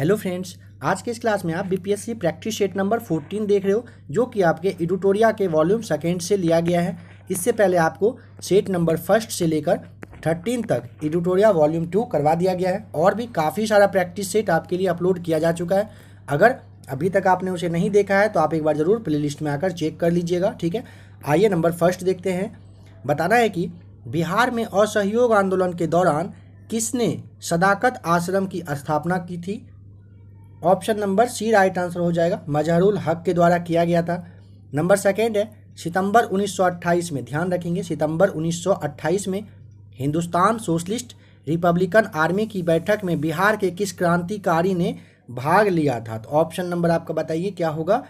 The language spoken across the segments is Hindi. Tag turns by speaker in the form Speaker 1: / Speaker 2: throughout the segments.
Speaker 1: हेलो फ्रेंड्स आज के इस क्लास में आप बीपीएससी प्रैक्टिस सेट नंबर 14 देख रहे हो जो कि आपके एडिटोरिया के वॉल्यूम सेकेंड से लिया गया है इससे पहले आपको सेट नंबर फर्स्ट से लेकर थर्टीन तक एडिटोरिया वॉल्यूम टू करवा दिया गया है और भी काफ़ी सारा प्रैक्टिस सेट आपके लिए अपलोड किया जा चुका है अगर अभी तक आपने उसे नहीं देखा है तो आप एक बार ज़रूर प्ले में आकर चेक कर लीजिएगा ठीक है आइए नंबर फर्स्ट देखते हैं बताना है कि बिहार में असहयोग आंदोलन के दौरान किसने सदाकत आश्रम की स्थापना की थी option number C right answer हो जाएगा मजहरुल हक के द्वारा किया गया था नंबर सेकेंड है सितंबर 1928 में ध्यान रखेंगे सितंबर 1928 में हिंदुस्तान सोशलिस्ट रिपब्लिकन आर्मी की बैठक में बिहार के किस क्रांतिकारी ने भाग लिया था तो ऑप्शन नंबर आपका बताइए क्या होगा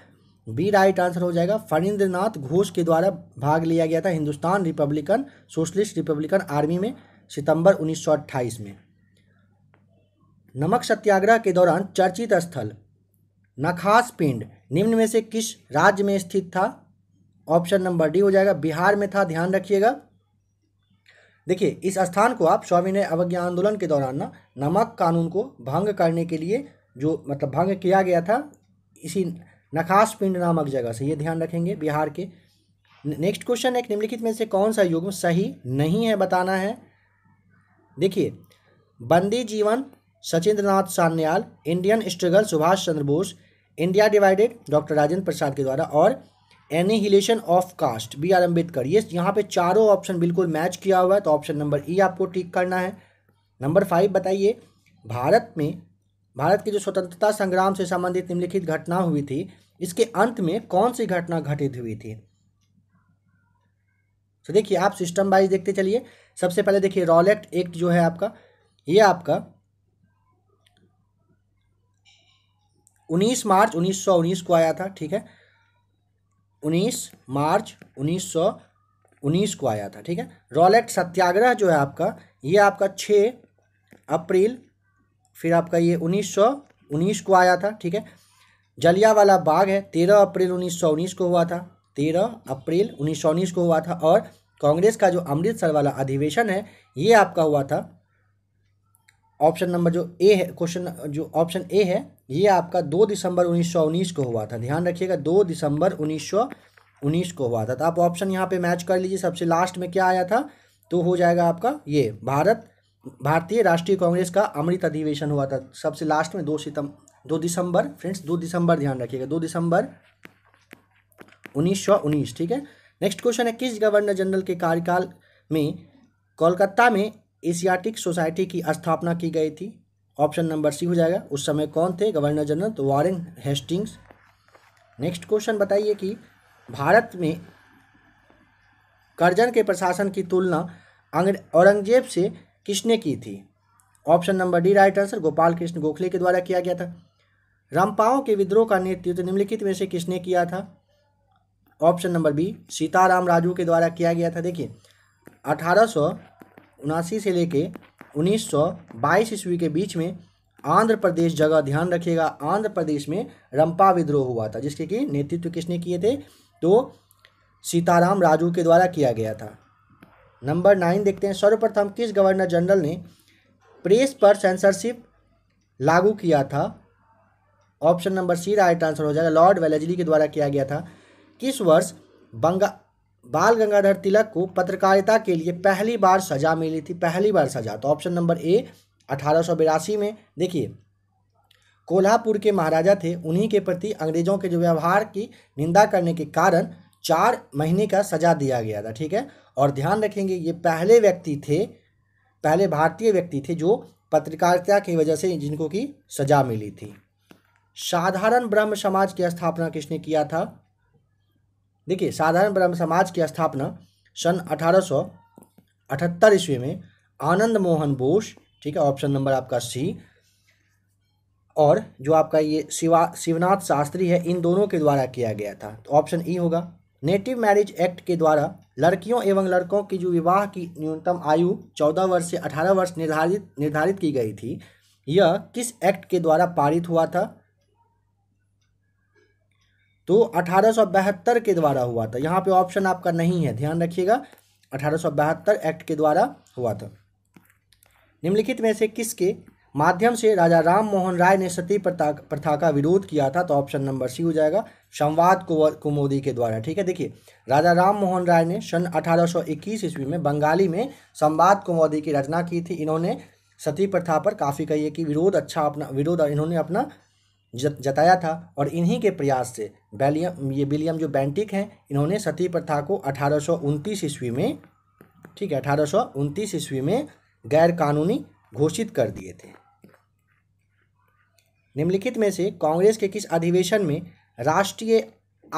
Speaker 1: बी राइट आंसर हो जाएगा फरिंद्र नाथ घोष के द्वारा भाग लिया गया था Hindustan republican socialist republican army में सितंबर 1928 में नमक सत्याग्रह के दौरान चर्चित स्थल नखास पिंड निम्न में से किस राज्य में स्थित था ऑप्शन नंबर डी हो जाएगा बिहार में था ध्यान रखिएगा देखिए इस स्थान को आप स्वामीनय अवज्ञा आंदोलन के दौरान ना नमक कानून को भंग करने के लिए जो मतलब भंग किया गया था इसी नखास पिंड नामक जगह से ये ध्यान रखेंगे बिहार के नेक्स्ट क्वेश्चन एक निम्नलिखित में से कौन सा युग्म सही नहीं है बताना है देखिए Bandi Jeevan Sachindra Nath Sanyal Indian struggle Subhash Chandra Bose India divided doctor Rajendra Prasad के द्वारा और annihilation of caste B R Ambedkar ये यहाँ पे चारों ऑप्शन बिल्कुल मैच किया हुआ है तो ऑप्शन नंबर ई आपको ठीक करना है नंबर फाइव बताइए भारत में भारत की जो स्वतंत्रता संग्राम से संबंधित निम्नलिखित घटना हुई थी इसके अंत में कौन सी घटना घटित हुई थी तो देखिए आप सिस्टम वाइज देखते चलिए सबसे पहले देखिए रॉलेक्ट एक्ट जो है आपका ये आपका उन्नीस मार्च उन्नीस सौ उन्नीस को आया था ठीक है उन्नीस मार्च उन्नीस सौ उन्नीस को आया था ठीक है रॉलेट सत्याग्रह जो है आपका ये आपका छः अप्रैल फिर आपका ये उन्नीस सौ उन्नीस को आया था ठीक है जलिया वाला बाग है तेरह अप्रैल उन्नीस सौ उन्नीस को हुआ था तेरह अप्रैल उन्नीस सौ उन्नीस को हुआ था और कांग्रेस का जो अमृतसर वाला अधिवेशन है ये आपका हुआ था ऑप्शन नंबर जो ए है क्वेश्चन जो ऑप्शन ए है ये आपका दो दिसंबर उन्नीस सौ उन्नीस को हुआ था ध्यान रखिएगा दो दिसंबर उन्नीस सौ उन्नीस को हुआ था तो आप ऑप्शन यहाँ पे मैच कर लीजिए सबसे लास्ट में क्या आया था तो हो जाएगा आपका ये भारत भारतीय राष्ट्रीय कांग्रेस का अमृत अधिवेशन हुआ था सबसे लास्ट में दो सितम दो दिसंबर फ्रेंड्स दो दिसंबर ध्यान रखिएगा दो दिसंबर उन्नीस सौ उन्नीस ठीक है नेक्स्ट क्वेश्चन है किस गवर्नर जनरल के कार्यकाल में कोलकाता में एशियाटिक सोसाइटी की स्थापना की गई थी ऑप्शन नंबर सी हो जाएगा उस समय कौन थे गवर्नर जनरल तो वारेन हेस्टिंग्स नेक्स्ट क्वेश्चन बताइए कि भारत में करजन के प्रशासन की तुलना औरंगजेब से किसने की थी option number D right answer Gopal Krishna Gokhale के द्वारा किया गया था रामपाओ के विद्रोह का नेतृत्व निम्नलिखित में से किसने किया था option number B Sitaram Raju के द्वारा किया गया था देखिए अठारह उनासी से लेके 1922 ईस्वी के बीच में आंध्र प्रदेश जगह ध्यान रखिएगा आंध्र प्रदेश में रंपा विद्रोह हुआ था जिसके कि नेतृत्व किसने किए थे तो सीताराम राजू के द्वारा किया गया था नंबर नाइन देखते हैं सर्वप्रथम किस गवर्नर जनरल ने प्रेस पर सेंसरशिप लागू किया था option number C right answer हो जाएगा लॉर्ड वेलेजली के द्वारा किया गया था किस वर्ष बंगा बाल गंगाधर तिलक को पत्रकारिता के लिए पहली बार सजा मिली थी पहली बार सजा तो ऑप्शन नंबर ए अठारह में देखिए कोल्हापुर के महाराजा थे उन्हीं के प्रति अंग्रेजों के जो व्यवहार की निंदा करने के कारण चार महीने का सजा दिया गया था ठीक है और ध्यान रखेंगे ये पहले व्यक्ति थे पहले भारतीय व्यक्ति थे जो पत्रकारिता की वजह से जिनको की सजा मिली थी साधारण ब्रह्म समाज की स्थापना किसने किया था देखिए साधारण ब्रह्म समाज की स्थापना सन अठारह ईस्वी में आनंद मोहन बोस ठीक है ऑप्शन नंबर आपका सी और जो आपका ये शिवा शिवनाथ शास्त्री है इन दोनों के द्वारा किया गया था तो ऑप्शन ई e होगा नेटिव मैरिज एक्ट के द्वारा लड़कियों एवं लड़कों की जो विवाह की न्यूनतम आयु चौदह वर्ष से अठारह वर्ष निर्धारित निर्धारित की गई थी यह किस एक्ट के द्वारा पारित हुआ था तो अठारह के द्वारा हुआ था यहाँ पे ऑप्शन आपका नहीं है ध्यान रखिएगा अठारह एक्ट के द्वारा हुआ था निम्नलिखित में से किसके माध्यम से राजा राम मोहन राय ने सती प्रथा प्रथा का विरोध किया था तो ऑप्शन नंबर सी हो जाएगा संवाद कुमोदी के द्वारा ठीक है देखिए राजा राम मोहन राय ने सन 1821 ईस्वी में बंगाली में संवाद कुमोदी की रचना की थी इन्होंने सती प्रथा पर काफ़ी कहिए कि विरोध अच्छा अपना विरोध इन्होंने अपना जताया था और इन्हीं के प्रयास से बैलियम ये विलियम जो बैंटिक हैं इन्होंने सती प्रथा को अठारह ईस्वी में ठीक है अठारह ईस्वी में गैर कानूनी घोषित कर दिए थे निम्नलिखित में से कांग्रेस के किस अधिवेशन में राष्ट्रीय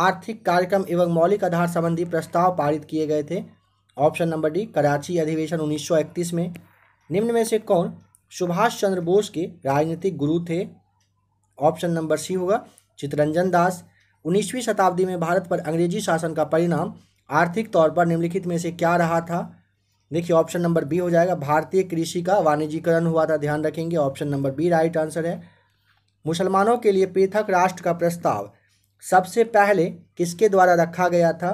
Speaker 1: आर्थिक कार्यक्रम एवं मौलिक आधार संबंधी प्रस्ताव पारित किए गए थे ऑप्शन नंबर डी कराची अधिवेशन 1931 में निम्न में से कौन सुभाष चंद्र बोस के राजनीतिक गुरु थे ऑप्शन नंबर सी होगा चितरंजन दास उन्नीसवीं शताब्दी में भारत पर अंग्रेजी शासन का परिणाम आर्थिक तौर पर निम्नलिखित में से क्या रहा था देखिए ऑप्शन नंबर बी हो जाएगा भारतीय कृषि का वाणिज्यकरण हुआ था ध्यान रखेंगे option number B right answer है मुसलमानों के लिए पृथक राष्ट्र का प्रस्ताव सबसे पहले किसके द्वारा रखा गया था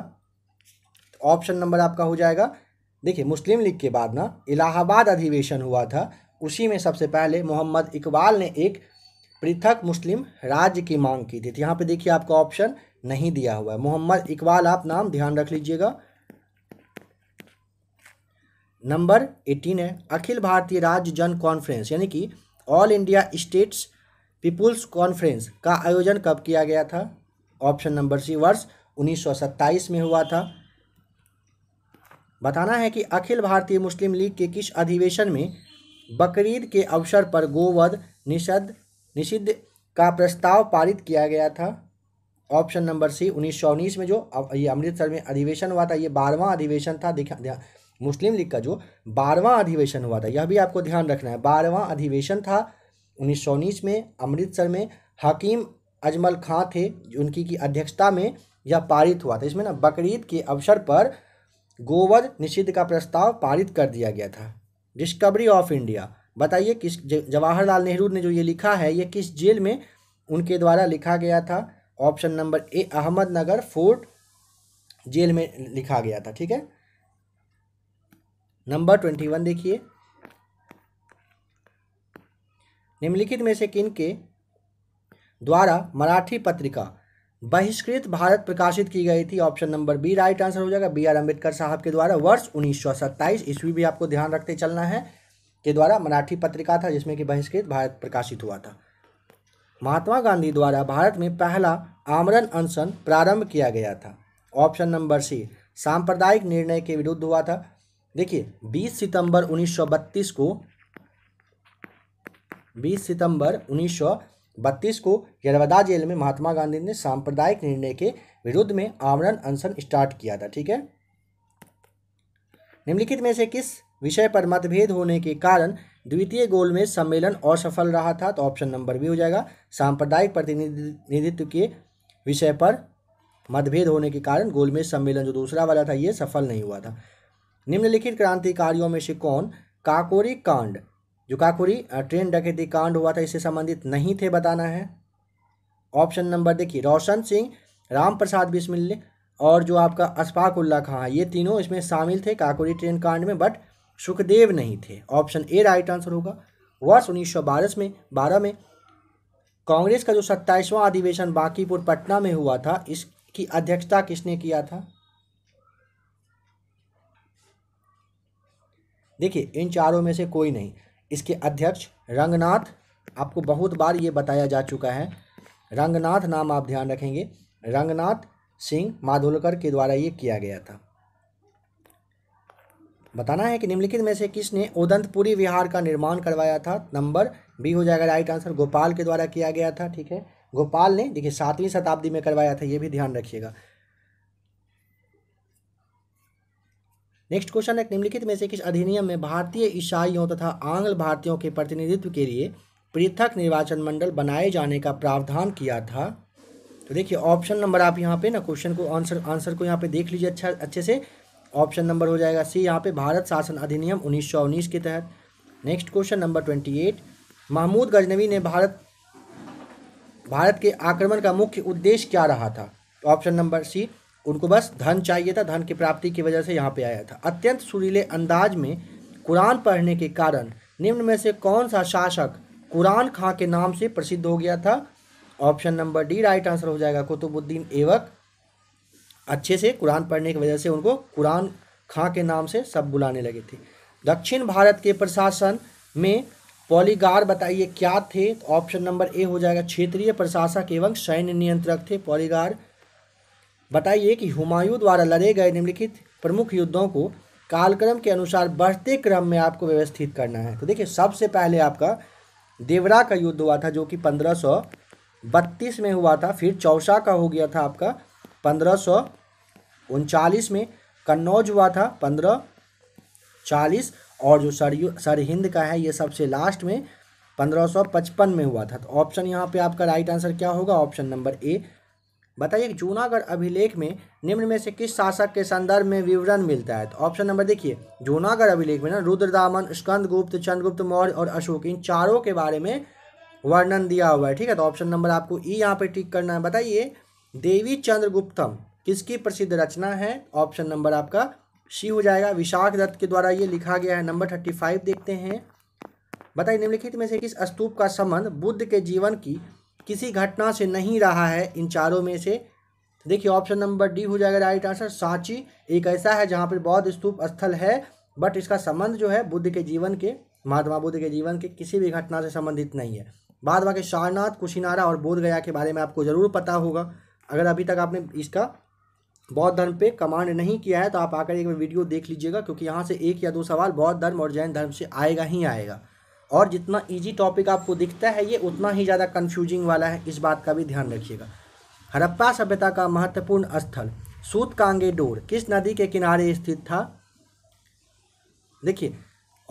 Speaker 1: ऑप्शन नंबर आपका हो जाएगा देखिए मुस्लिम लीग के बाद ना इलाहाबाद अधिवेशन हुआ था उसी में सबसे पहले मोहम्मद इकबाल ने एक पृथक मुस्लिम राज्य की मांग की थी तो यहाँ पे देखिए आपका ऑप्शन नहीं दिया हुआ है मोहम्मद इकबाल आप नाम ध्यान रख लीजिएगा नंबर एटीन है अखिल भारतीय राज्य जन कॉन्फ्रेंस यानी कि all India states people's conference का आयोजन कब किया गया था ऑप्शन नंबर सी वर्ष 1927 में हुआ था बताना है कि अखिल भारतीय मुस्लिम लीग के किस अधिवेशन में बकरीद के अवसर पर गोवध निषद निषिद्ध का प्रस्ताव पारित किया गया था ऑप्शन नंबर सी उन्नीस सौ उन्नीस में जो ये अमृतसर में अधिवेशन हुआ था ये बारहवां अधिवेशन था दिखा, मुस्लिम लीग का जो बारहवां अधिवेशन हुआ था यह भी आपको ध्यान रखना है बारहवां अधिवेशन था उन्नीस सौ उन्नीस में अमृतसर में हकीम अजमल खां थे उनकी की अध्यक्षता में यह पारित हुआ था इसमें ना बकरीद के अवसर पर गोवध निषिद्ध का प्रस्ताव पारित कर दिया गया था डिस्कवरी ऑफ इंडिया बताइए किस जवाहरलाल नेहरू ने जो ये लिखा है ये किस जेल में उनके द्वारा लिखा गया था option number A Ahmednagar fort jail में लिखा गया था ठीक है नंबर ट्वेंटी वन देखिए निम्नलिखित में से किन के द्वारा मराठी पत्रिका बहिष्कृत भारत प्रकाशित की गई थी option number B right answer हो जाएगा बी आर अम्बेडकर साहब के द्वारा वर्ष उन्नीस सौ सत्ताईस ईस्वी भी आपको ध्यान रखते चलना है के द्वारा मराठी पत्रिका था जिसमें कि बहिष्कृत भारत प्रकाशित हुआ था महात्मा गांधी द्वारा भारत में पहला आमरण अनशन प्रारंभ किया गया था ऑप्शन नंबर सी सांप्रदायिक निर्णय के विरुद्ध हुआ था देखिए 20 सितंबर 1932 को 20 सितंबर 1932 को यरवदा जेल में महात्मा गांधी ने सांप्रदायिक निर्णय के विरुद्ध में आमरण अनशन स्टार्ट किया था ठीक है निम्नलिखित में से किस विषय पर मतभेद होने के कारण द्वितीय गोल में सम्मेलन असफल रहा था तो ऑप्शन नंबर बी हो जाएगा सांप्रदायिक प्रतिनिधित्व के विषय पर मतभेद होने के कारण गोलमेज सम्मेलन जो दूसरा वाला था ये सफल नहीं हुआ था निम्नलिखित क्रांतिकारियों में से कौन काकोरी कांड जो काकोरी ट्रेन डकैती कांड हुआ था इससे संबंधित नहीं थे बताना है ऑप्शन नंबर देखिए रोशन सिंह राम प्रसाद बिस्मिल्ले और जो आपका अशफाक उल्ला खां ये तीनों इसमें शामिल थे काकोरी ट्रेन कांड में बट सुखदेव नहीं थे ऑप्शन ए राइट आंसर होगा वर्ष उन्नीस सौ बारह में बारह में कांग्रेस का जो सत्ताईसवां अधिवेशन बांकीपुर पटना में हुआ था इसकी अध्यक्षता किसने किया था देखिए इन चारों में से कोई नहीं इसके अध्यक्ष रंगनाथ आपको बहुत बार ये बताया जा चुका है रंगनाथ नाम आप ध्यान रखेंगे रंगनाथ सिंह माधोलकर के द्वारा ये किया गया था बताना है कि निम्नलिखित में से किसने उदंतपुरी विहार का निर्माण करवाया था नंबर बी हो जाएगा राइट आंसर गोपाल के द्वारा किया गया था ठीक है गोपाल ने देखिए सातवीं शताब्दी में करवाया था ये भी ध्यान रखिएगा नेक्स्ट क्वेश्चन है निम्नलिखित में से किस अधिनियम में भारतीय ईसाइयों तथा आंग्ल भारतीयों के प्रतिनिधित्व के लिए पृथक निर्वाचन मंडल बनाए जाने का प्रावधान किया था तो देखिए ऑप्शन नंबर आप यहाँ पे ना क्वेश्चन को आंसर आंसर को यहाँ पे देख लीजिए अच्छा अच्छे से ऑप्शन नंबर हो जाएगा सी यहाँ पे भारत शासन अधिनियम उन्नीस के तहत next question number twenty eight Mahmud Ghaznavi ने भारत भारत के आक्रमण का मुख्य उद्देश्य क्या रहा था ऑप्शन नंबर सी उनको बस धन चाहिए था धन की प्राप्ति की वजह से यहाँ पे आया था अत्यंत सुरीले अंदाज में कुरान पढ़ने के कारण निम्न में से कौन सा शासक कुरान खां के नाम से प्रसिद्ध हो गया था option number D right answer हो जाएगा कुतुबुद्दीन एवक अच्छे से कुरान पढ़ने की वजह से उनको कुरान खां के नाम से सब बुलाने लगे थे दक्षिण भारत के प्रशासन में पॉलीगार बताइए क्या थे तो ऑप्शन नंबर ए हो जाएगा क्षेत्रीय प्रशासक एवं सैन्य नियंत्रक थे पॉलीगार बताइए कि हुमायूं द्वारा लड़े गए निम्नलिखित प्रमुख युद्धों को कालक्रम के अनुसार बढ़ते क्रम में आपको व्यवस्थित करना है तो देखिए सबसे पहले आपका देवरा का युद्ध हुआ था जो कि पंद्रह सौ बत्तीस में हुआ था फिर चौसा का हो गया था आपका पंद्रह सौ उनचालीस में कन्नौज हुआ था पंद्रह चालीस और जो सर सरहिंद का है ये सबसे लास्ट में पंद्रह सौ पचपन में हुआ था तो ऑप्शन यहाँ पे आपका राइट आंसर क्या होगा ऑप्शन नंबर ए बताइए जूनागढ़ अभिलेख में निम्न में से किस शासक के संदर्भ में विवरण मिलता है तो ऑप्शन नंबर देखिए जूनागढ़ अभिलेख में ना रुद्रदामन स्कंदगुप्त चंद्रगुप्त मौर्य और अशोक इन चारों के बारे में वर्णन दिया हुआ है ठीक है तो ऑप्शन नंबर आपको ई e यहाँ पे टिक करना है बताइए देवी चंद्रगुप्तम किसकी प्रसिद्ध रचना है ऑप्शन नंबर आपका सी हो जाएगा विशाख दत्त के द्वारा ये लिखा गया है नंबर थर्टी फाइव देखते हैं बताइए निम्नलिखित में से किस स्तूप का संबंध बुद्ध के जीवन की किसी घटना से नहीं रहा है इन चारों में से देखिए ऑप्शन नंबर डी हो जाएगा राइट आंसर सांची एक ऐसा है जहाँ पर बौद्ध स्तूप स्थल है बट इसका संबंध जो है बुद्ध के जीवन के महात्मा बुद्ध के जीवन के किसी भी घटना से संबंधित नहीं है बाद बाकी सारनाथ कुशीनारा और बोधगया के बारे में आपको ज़रूर पता होगा अगर अभी तक आपने इसका बौद्ध धर्म पे कमांड नहीं किया है तो आप आकर एक बार वीडियो देख लीजिएगा क्योंकि यहाँ से एक या दो सवाल बौद्ध धर्म और जैन धर्म से आएगा ही आएगा और जितना इजी टॉपिक आपको दिखता है ये उतना ही ज़्यादा कन्फ्यूजिंग वाला है इस बात का भी ध्यान रखिएगा हड़प्पा सभ्यता का महत्वपूर्ण स्थल सूत कांगे डोर किस नदी के किनारे स्थित था देखिए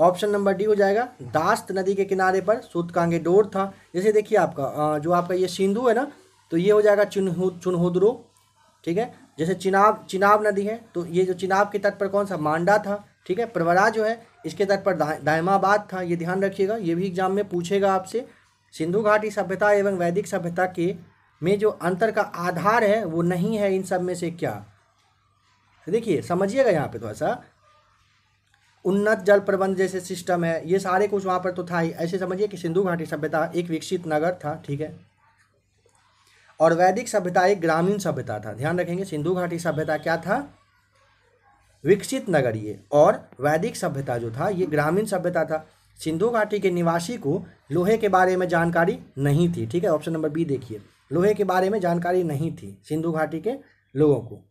Speaker 1: ऑप्शन नंबर डी हो जाएगा दास्त नदी के किनारे पर सूत कांगे डोर था जैसे देखिए आपका जो आपका ये सिंधु है ना तो ये हो जाएगा चुनहु चुनहुद्रो ठीक है जैसे चिनाब चिनाब नदी है तो ये जो चिनाब के तट पर कौन सा मांडा था ठीक है परवरा जो है इसके तट पर दायमाबाद था ये ध्यान रखिएगा ये भी एग्जाम में पूछेगा आपसे सिंधु घाटी सभ्यता एवं वैदिक सभ्यता के में जो अंतर का आधार है वो नहीं है इन सब में से क्या देखिए समझिएगा यहाँ पे थोड़ा सा उन्नत जल प्रबंध जैसे सिस्टम है ये सारे कुछ वहाँ पर तो था ही ऐसे समझिए कि सिंधु घाटी सभ्यता एक विकसित नगर था ठीक है और वैदिक सभ्यता एक ग्रामीण सभ्यता था ध्यान रखेंगे सिंधु घाटी सभ्यता क्या था विकसित नगरीय और वैदिक सभ्यता जो था ये ग्रामीण सभ्यता था सिंधु घाटी के निवासी को लोहे के बारे में जानकारी नहीं थी ठीक है ऑप्शन नंबर बी देखिए लोहे के बारे में जानकारी नहीं थी सिंधु घाटी के लोगों को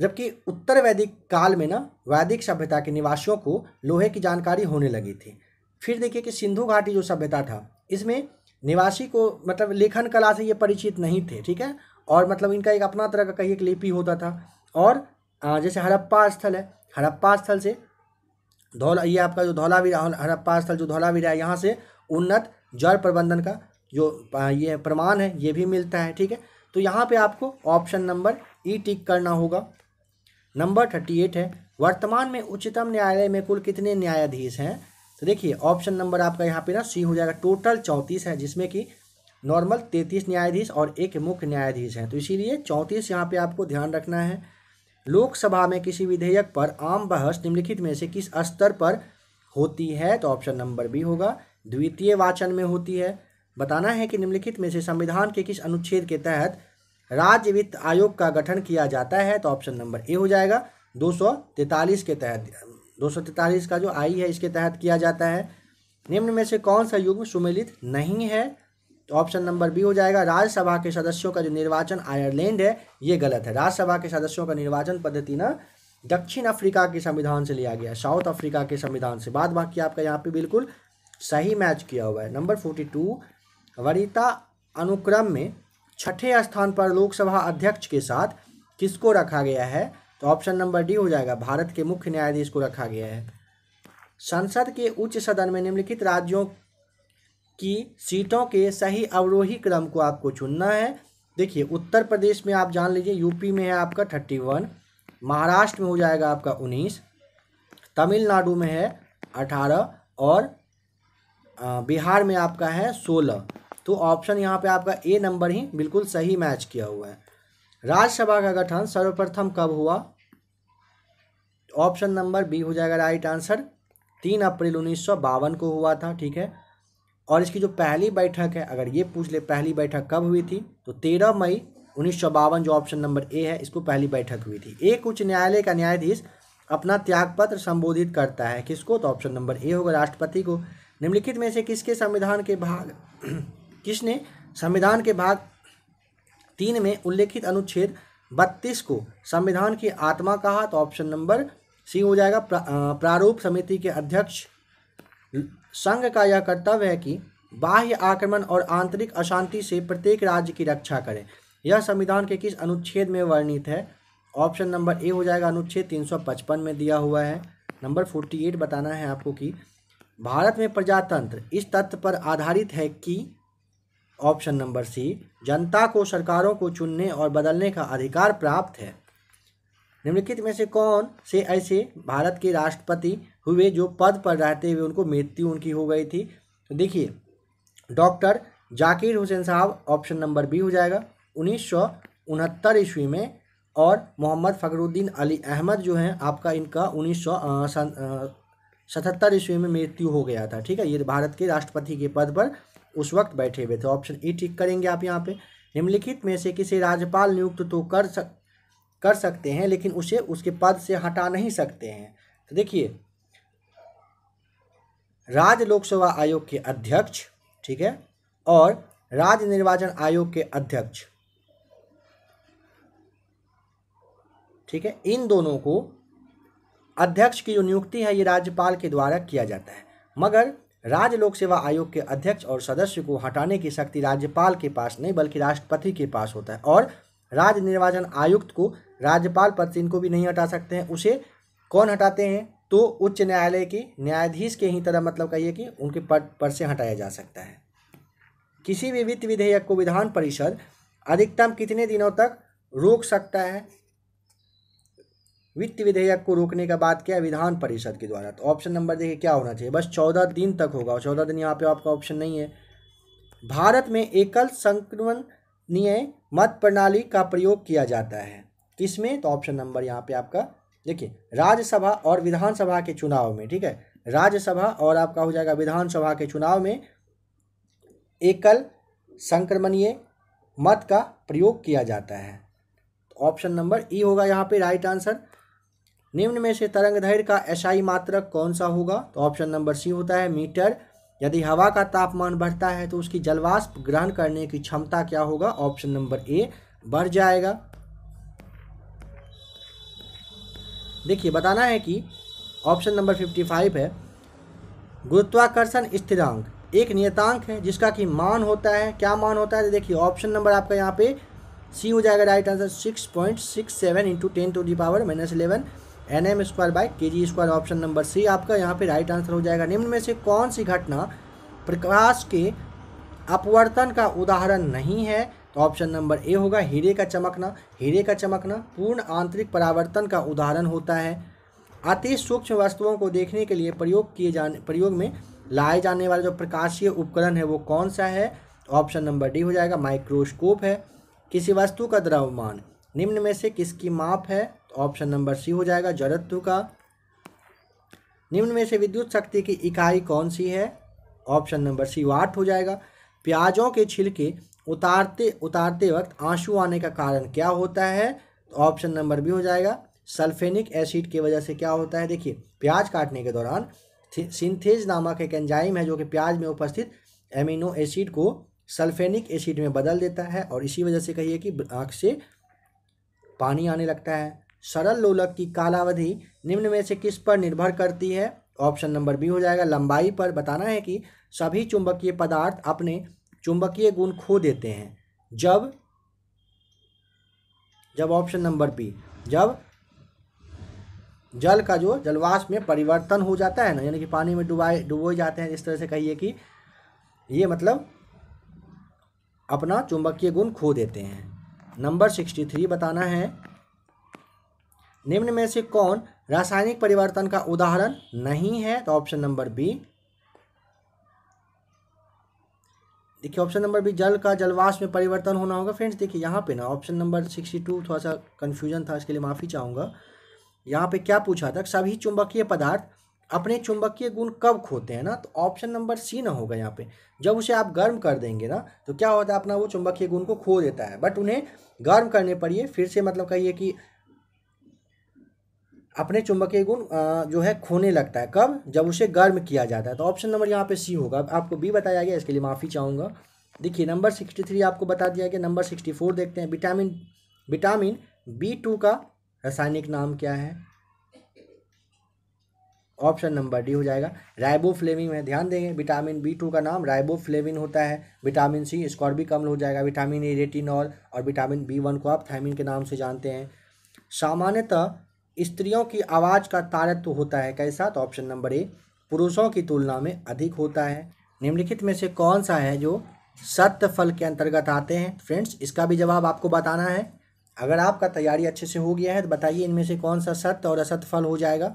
Speaker 1: जबकि उत्तर वैदिक काल में ना वैदिक सभ्यता के निवासियों को लोहे की जानकारी होने लगी थी फिर देखिए कि सिंधु घाटी जो सभ्यता था इसमें निवासी को मतलब लेखन कला से ये परिचित नहीं थे ठीक है और मतलब इनका एक अपना तरह का कहीं एक लिपि होता था और जैसे हड़प्पा स्थल है हड़प्पा स्थल से धौला ये आपका जो धौलावीरा हड़प्पा स्थल जो धौलावीरा है यहाँ से उन्नत जल प्रबंधन का जो ये प्रमाण है ये भी मिलता है ठीक है तो यहाँ पे आपको ऑप्शन नंबर ई टिक करना होगा नंबर थर्टी एट है वर्तमान में उच्चतम न्यायालय में कुल कितने न्यायाधीश हैं तो देखिए ऑप्शन नंबर आपका यहाँ पे ना सी हो जाएगा टोटल चौंतीस है जिसमें कि नॉर्मल तैंतीस न्यायाधीश और एक मुख्य न्यायाधीश हैं तो इसीलिए चौंतीस यहाँ पे आपको ध्यान रखना है लोकसभा में किसी विधेयक पर आम बहस निम्नलिखित में से किस स्तर पर होती है तो ऑप्शन नंबर बी होगा द्वितीय वाचन में होती है बताना है कि निम्नलिखित में से संविधान के किस अनुच्छेद के तहत राज्य वित्त आयोग का गठन किया जाता है तो ऑप्शन नंबर ए हो जाएगा दो के तहत दो का जो आई है इसके तहत किया जाता है निम्न में से कौन सा युग्म सुमेलित नहीं है तो ऑप्शन नंबर बी हो जाएगा राज्यसभा के सदस्यों का जो निर्वाचन आयरलैंड है ये गलत है राज्यसभा के सदस्यों का निर्वाचन पद्धति ना दक्षिण अफ्रीका के संविधान से लिया गया साउथ अफ्रीका के संविधान से बाद बाकी आपका यहाँ पे बिल्कुल सही मैच किया हुआ है नंबर फोर्टी टू वरिता अनुक्रम में छठे स्थान पर लोकसभा अध्यक्ष के साथ किसको रखा गया है तो ऑप्शन नंबर डी हो जाएगा भारत के मुख्य न्यायाधीश को रखा गया है संसद के उच्च सदन में निम्नलिखित राज्यों की सीटों के सही अवरोही क्रम को आपको चुनना है देखिए उत्तर प्रदेश में आप जान लीजिए यूपी में है आपका थर्टी वन महाराष्ट्र में हो जाएगा आपका उन्नीस तमिलनाडु में है अठारह और बिहार में आपका है सोलह तो ऑप्शन यहाँ पे आपका ए नंबर ही बिल्कुल सही मैच किया हुआ है राज्यसभा का गठन सर्वप्रथम कब हुआ ऑप्शन नंबर बी हो जाएगा राइट आंसर तीन अप्रैल उन्नीस को हुआ था ठीक है और इसकी जो पहली बैठक है अगर ये पूछ ले पहली बैठक कब हुई थी तो तेरह मई उन्नीस जो ऑप्शन नंबर ए है इसको पहली बैठक हुई थी एक उच्च न्यायालय का न्यायाधीश अपना त्यागपत्र संबोधित करता है किसको तो ऑप्शन नंबर ए होगा राष्ट्रपति को निम्नलिखित में से किसके संविधान के भाग किसने संविधान के भाग तीन में उल्लेखित अनुच्छेद बत्तीस को संविधान की आत्मा कहा तो ऑप्शन नंबर सी हो जाएगा प्रा, प्रारूप समिति के अध्यक्ष संघ का यह कर्तव्य है कि बाह्य आक्रमण और आंतरिक अशांति से प्रत्येक राज्य की रक्षा करें यह संविधान के किस अनुच्छेद में वर्णित है ऑप्शन नंबर ए हो जाएगा अनुच्छेद 355 में दिया हुआ है नंबर 48 बताना है आपको कि भारत में प्रजातंत्र इस तथ्य पर आधारित है कि ऑप्शन नंबर सी जनता को सरकारों को चुनने और बदलने का अधिकार प्राप्त है निम्नलिखित में से कौन से ऐसे भारत के राष्ट्रपति हुए जो पद पर रहते हुए उनको मृत्यु उनकी हो गई थी तो देखिए डॉक्टर जाकिर हुसैन साहब ऑप्शन नंबर बी हो जाएगा उन्नीस सौ उनहत्तर ईस्वी में और मोहम्मद फ़खरुद्दीन अली अहमद जो हैं आपका इनका उन्नीस सौ सतहत्तर ईस्वी में मृत्यु हो गया था ठीक है ये भारत के राष्ट्रपति के पद पर उस वक्त बैठे हुए थे ऑप्शन ई e ठीक करेंगे आप यहाँ पे निम्नलिखित में से किसी राज्यपाल नियुक्त तो कर सक कर सकते हैं लेकिन उसे उसके पद से हटा नहीं सकते हैं तो देखिए राज्य लोकसभा आयोग के अध्यक्ष ठीक है और राज्य निर्वाचन आयोग के अध्यक्ष ठीक है इन दोनों को अध्यक्ष की जो नियुक्ति है ये राज्यपाल के द्वारा किया जाता है मगर राज्य लोक सेवा आयोग के अध्यक्ष और सदस्य को हटाने की शक्ति राज्यपाल के पास नहीं बल्कि राष्ट्रपति के पास होता है और राज्य निर्वाचन आयुक्त को राज्यपाल पद से इनको भी नहीं हटा सकते हैं उसे कौन हटाते हैं तो उच्च न्यायालय के न्यायाधीश के ही तरह मतलब कहिए कि उनके पद पर से हटाया जा सकता है किसी भी वित्त विधेयक को विधान परिषद अधिकतम कितने दिनों तक रोक सकता है वित्त विधेयक को रोकने का बात क्या है विधान परिषद के द्वारा तो ऑप्शन नंबर देखिए क्या होना चाहिए बस चौदह दिन तक होगा और चौदह दिन यहाँ पे आपका ऑप्शन नहीं है भारत में एकल संक्रमणीय मत प्रणाली का प्रयोग किया जाता है किसमें तो ऑप्शन नंबर यहाँ पे आपका देखिए राज्यसभा और विधानसभा के चुनाव में ठीक है राज्यसभा और आपका हो जाएगा विधानसभा के चुनाव में एकल संक्रमणीय मत का प्रयोग किया जाता है ऑप्शन नंबर ई होगा यहाँ पे राइट आंसर निम्न में से तरंग धैर्य का एसआई मात्रक कौन सा होगा तो ऑप्शन नंबर सी होता है मीटर यदि हवा का तापमान बढ़ता है तो उसकी जलवाष्प ग्रहण करने की क्षमता क्या होगा ऑप्शन नंबर ए बढ़ जाएगा देखिए बताना है कि ऑप्शन नंबर फिफ्टी फाइव है गुरुत्वाकर्षण स्थिरांक एक नियतांक है जिसका कि मान होता है क्या मान होता है तो देखिए ऑप्शन नंबर आपका यहाँ पे सी हो जाएगा right answer six point six seven into ten to the power minus eleven N M square by K G square option number C आपका यहाँ पे राइट आंसर हो जाएगा निम्न में से कौन सी घटना प्रकाश के अपवर्तन का उदाहरण नहीं है तो ऑप्शन नंबर ए होगा हीरे का चमकना हीरे का चमकना पूर्ण आंतरिक परावर्तन का उदाहरण होता है अति सूक्ष्म वस्तुओं को देखने के लिए प्रयोग किए जाने प्रयोग में लाए जाने वाला जो प्रकाशीय उपकरण है वो कौन सा है ऑप्शन नंबर डी हो जाएगा माइक्रोस्कोप है किसी वस्तु का द्रव्यमान निम्न में से किसकी माप है ऑप्शन नंबर सी हो जाएगा जड़त्व का निम्न में से विद्युत शक्ति की इकाई कौन सी है ऑप्शन नंबर सी वाट हो जाएगा प्याजों के छिलके उतारते उतारते वक्त आंसू आने का कारण क्या होता है तो ऑप्शन नंबर बी हो जाएगा सल्फेनिक एसिड की वजह से क्या होता है देखिए प्याज काटने के दौरान सिंथेज नामक एक एंजाइम है जो कि प्याज में उपस्थित एमिनो एसिड को सल्फेनिक एसिड में बदल देता है और इसी वजह से कहिए कि आँख से पानी आने लगता है सरल लोलक की कालावधि निम्न में से किस पर निर्भर करती है ऑप्शन नंबर बी हो जाएगा लंबाई पर बताना है कि सभी चुंबकीय पदार्थ अपने चुंबकीय गुण खो देते हैं जब जब ऑप्शन नंबर बी जब जल का जो जलवाष्प में परिवर्तन हो जाता है ना यानी कि पानी में डुबाए डुबोए जाते हैं इस तरह से कहिए कि ये मतलब अपना चुंबकीय गुण खो देते हैं नंबर सिक्सटी थ्री बताना है निम्न में से कौन रासायनिक परिवर्तन का उदाहरण नहीं है तो ऑप्शन नंबर बी देखिए ऑप्शन नंबर बी जल का जलवाष्प में परिवर्तन होना होगा फ्रेंड्स देखिए यहाँ पे ना ऑप्शन नंबर सिक्सटी टू थोड़ा सा कन्फ्यूजन था इसके लिए माफ़ी चाहूंगा यहाँ पे क्या पूछा था सभी चुंबकीय पदार्थ अपने चुंबकीय गुण कब खोते हैं ना तो ऑप्शन नंबर सी ना होगा यहाँ पे जब उसे आप गर्म कर देंगे ना तो क्या होता है अपना वो चुंबकीय गुण को खो देता है बट उन्हें गर्म करने पर ये फिर से मतलब कहिए कि अपने चुंबकीय गुण जो है खोने लगता है कब जब उसे गर्म किया जाता है तो ऑप्शन नंबर यहाँ पे सी होगा आपको बी बताया गया इसके लिए माफ़ी चाहूँगा देखिए नंबर सिक्सटी थ्री आपको बता दिया गया नंबर सिक्सटी फोर देखते हैं विटामिन विटामिन बी टू का रासायनिक नाम क्या है ऑप्शन नंबर डी हो जाएगा फ्लेविन में ध्यान देंगे विटामिन बी टू का नाम फ्लेविन होता है विटामिन सी भी कम हो जाएगा विटामिन ए रेटिनॉल और विटामिन बी वन को आप थायमिन के नाम से जानते हैं सामान्यतः स्त्रियों की आवाज़ का तारत्व होता है कैसा तो ऑप्शन नंबर ए पुरुषों की तुलना में अधिक होता है निम्नलिखित में से कौन सा है जो सत्य फल के अंतर्गत आते हैं फ्रेंड्स इसका भी जवाब आपको बताना है अगर आपका तैयारी अच्छे से हो गया है तो बताइए इनमें से कौन सा सत्य और असत्य फल हो जाएगा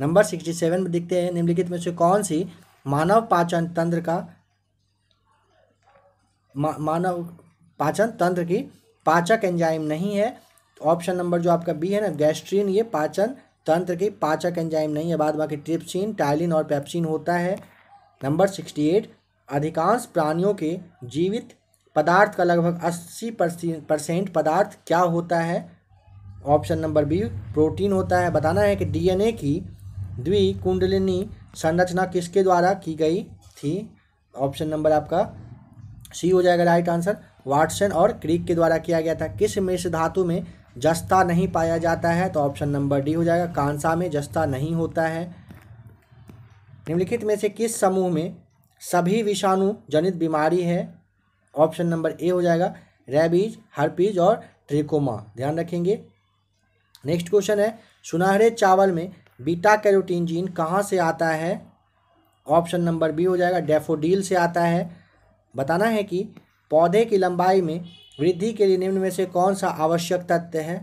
Speaker 1: नंबर सिक्सटी सेवन में दिखते हैं निम्नलिखित में से कौन सी मानव पाचन तंत्र का मा, मानव पाचन तंत्र की पाचक एंजाइम नहीं है ऑप्शन नंबर जो आपका बी है ना गैस्ट्रीन ये पाचन तंत्र की पाचक एंजाइम नहीं है बाद बाकी ट्रिप्सिन टाइलिन और पैप्सिन होता है नंबर सिक्सटी एट अधिकांश प्राणियों के जीवित पदार्थ का लगभग अस्सी परसेंट पदार्थ क्या होता है ऑप्शन नंबर बी प्रोटीन होता है बताना है कि डीएनए की द्विकुंडलिनी संरचना किसके द्वारा की गई थी ऑप्शन नंबर आपका सी हो जाएगा राइट आंसर वाटसन और क्रिक के द्वारा किया गया था किस मिश्र धातु में जस्ता नहीं पाया जाता है तो ऑप्शन नंबर डी हो जाएगा कांसा में जस्ता नहीं होता है निम्नलिखित में से किस समूह में सभी विषाणु जनित बीमारी है ऑप्शन नंबर ए हो जाएगा रेबीज हर्पीज और ट्रिकोमा ध्यान रखेंगे नेक्स्ट क्वेश्चन है सुनहरे चावल में बीटा कैरोटीन जीन कहाँ से आता है ऑप्शन नंबर बी हो जाएगा डेफोडील से आता है बताना है कि पौधे की लंबाई में वृद्धि के लिए निम्न में से कौन सा आवश्यक तत्व है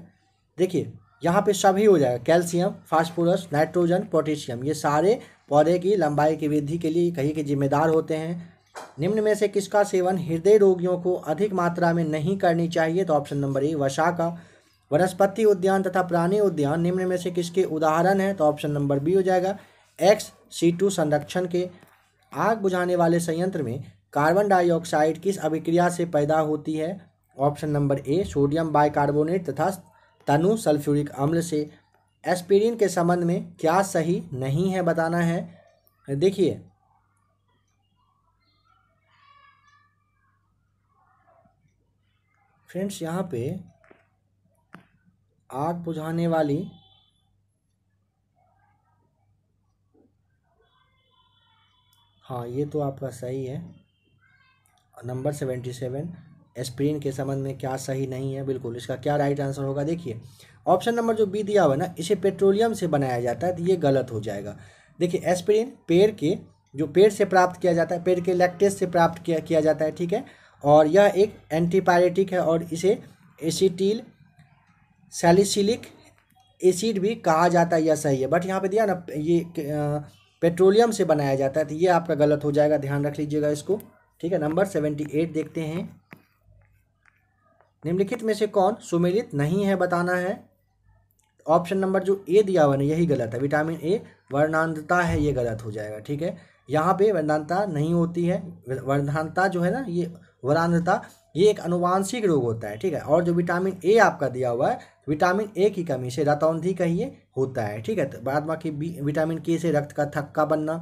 Speaker 1: देखिए यहाँ पे सभी हो जाएगा कैल्शियम फास्फोरस नाइट्रोजन पोटेशियम ये सारे पौधे की लंबाई की वृद्धि के लिए कहीं के जिम्मेदार होते हैं निम्न में से किसका सेवन हृदय रोगियों को अधिक मात्रा में नहीं करनी चाहिए तो ऑप्शन नंबर ए वसा का वनस्पति उद्यान तथा प्राणी उद्यान निम्न में से किसके उदाहरण हैं तो ऑप्शन नंबर बी हो जाएगा एक्स सी टू संरक्षण के आग बुझाने वाले संयंत्र में कार्बन डाइऑक्साइड किस अभिक्रिया से पैदा होती है option number A sodium bicarbonate तथा तनु सल्फ्यूरिक अम्ल से एस्पिरिन के संबंध में क्या सही नहीं है बताना है देखिए फ्रेंड्स यहाँ पे आग बुझाने वाली हाँ ये तो आपका सही है नंबर सेवेंटी सेवन एस्पिरिन के संबंध में क्या सही नहीं है बिल्कुल इसका क्या राइट आंसर होगा देखिए ऑप्शन नंबर जो बी दिया हुआ ना इसे पेट्रोलियम से बनाया जाता है तो ये गलत हो जाएगा देखिए एस्पिरिन पेड़ के जो पेड़ से प्राप्त किया जाता है पेड़ के लैक्टेज से प्राप्त किया किया जाता है ठीक है और यह एक एंटीपायरेटिक है और इसे एसिटिल सैलिसिलिक एसिड भी कहा जाता है यह सही है बट यहाँ पे दिया ना ये पेट्रोलियम से बनाया जाता है तो ये आपका गलत हो जाएगा ध्यान रख लीजिएगा इसको ठीक है नंबर सेवेंटी एट देखते हैं निम्नलिखित में से कौन सुमेलित नहीं है बताना है ऑप्शन नंबर जो ए दिया हुआ है यही गलत है विटामिन ए वर्णांतता है ये गलत हो जाएगा ठीक है यहाँ पे वर्णांतता नहीं होती है वर्णांतता जो है ना ये वर्णांतता ये एक अनुवांशिक रोग होता है ठीक है और जो विटामिन ए आपका दिया हुआ है विटामिन ए की कमी से रतौंधी का ये होता है ठीक है तो बाद बाकी विटामिन के से रक्त का थक्का बनना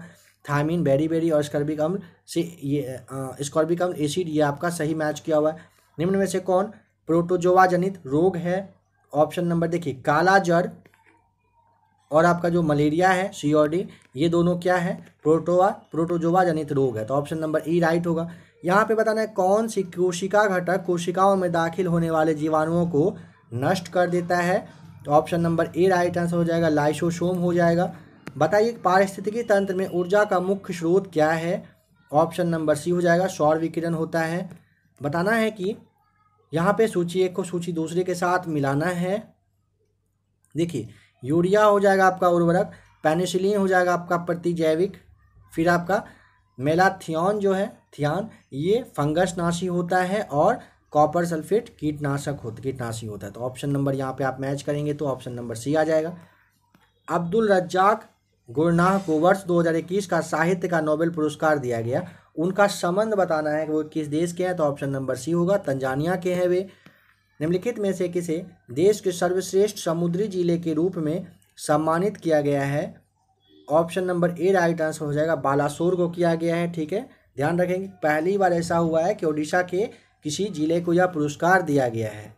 Speaker 1: थायमिन बेरी बेरी और स्कॉर्बिक अम्ल से ये स्कॉर्बिक अम्ल एसिड ये आपका सही मैच किया हुआ है निम्न में से कौन प्रोटोजोआ जनित रोग है ऑप्शन नंबर देखिए काला जर और आपका जो मलेरिया है सीओडी ये दोनों क्या है प्रोटोआ प्रोटोजोआ जनित रोग है तो option number E e right होगा यहाँ पे बताना है कौन सी कोशिका घटक कोशिकाओं में दाखिल होने वाले जीवाणुओं को नष्ट कर देता है तो option number A right answer हो जाएगा लाइसोसोम हो जाएगा बताइए पारिस्थितिकी तंत्र में ऊर्जा का मुख्य स्रोत क्या है ऑप्शन नंबर सी हो जाएगा सौर विकिरण होता है बताना है कि यहाँ पे सूची एक को सूची दूसरे के साथ मिलाना है देखिए यूरिया हो जाएगा आपका उर्वरक पेनिसिलिन हो जाएगा आपका प्रतिजैविक फिर आपका मेलाथियन जो है थियान ये फंगस नाशी होता है और कॉपर सल्फेट कीटनाशक हो कीटनाशी होता है तो ऑप्शन नंबर यहाँ पे आप मैच करेंगे तो ऑप्शन नंबर सी आ जाएगा अब्दुल रज्जाक गुरनाह को वर्ष दो का साहित्य का नोबेल पुरस्कार दिया गया उनका संबंध बताना है कि वो किस देश के हैं तो ऑप्शन नंबर सी होगा तंजानिया के हैं वे निम्नलिखित में से किसे देश के सर्वश्रेष्ठ समुद्री जिले के रूप में सम्मानित किया गया है option number A right answer हो जाएगा बालासोर को किया गया है ठीक है ध्यान रखेंगे पहली बार ऐसा हुआ है कि ओडिशा के किसी जिले को यह पुरस्कार दिया गया है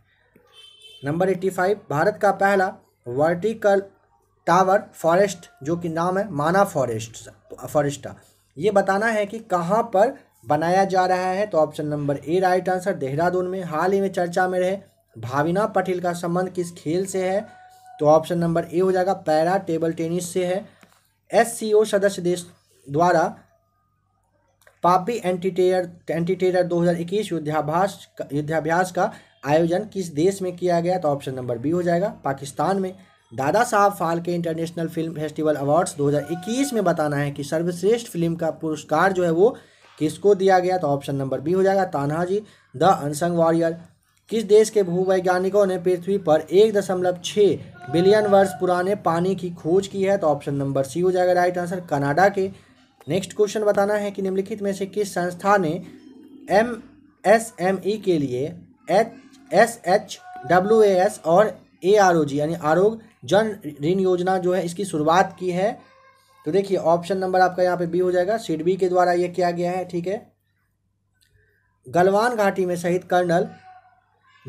Speaker 1: नंबर एट्टी फाइव भारत का पहला वर्टिकल टावर फॉरेस्ट जो कि नाम है माना फॉरेस्ट फॉरेस्टा ये बताना है कि कहाँ पर बनाया जा रहा है तो option number A right answer Dehradun में हाल ही में चर्चा में रहे भाविना पटेल का संबंध किस खेल से है तो ऑप्शन नंबर ए हो जाएगा पैरा टेबल टेनिस से है एस सदस्य देश द्वारा पापी एंटीटेयर एंटीटेयर 2021 युद्धाभ्यास युद्धाभ्यास का आयोजन किस देश में किया गया तो ऑप्शन नंबर बी हो जाएगा पाकिस्तान में दादा साहब के इंटरनेशनल फिल्म फेस्टिवल अवार्ड्स 2021 में बताना है कि सर्वश्रेष्ठ फिल्म का पुरस्कार जो है वो किसको दिया गया तो ऑप्शन नंबर बी हो जाएगा Tanhaji the unsung warrior किस देश के भूवैज्ञानिकों ने पृथ्वी पर एक दशमलव छः बिलियन वर्ष पुराने पानी की खोज की है तो ऑप्शन नंबर सी हो जाएगा राइट आंसर कनाडा के नेक्स्ट क्वेश्चन बताना है कि निम्नलिखित में से किस संस्था ने एम एस एम ई के लिए H S H W A S और ए आर ओ जी यानी आरोग्य जन ऋण योजना जो है इसकी शुरुआत की है तो देखिए ऑप्शन नंबर आपका यहाँ पे बी हो जाएगा सीड बी के द्वारा ये किया गया है ठीक है गलवान घाटी में शहीद कर्नल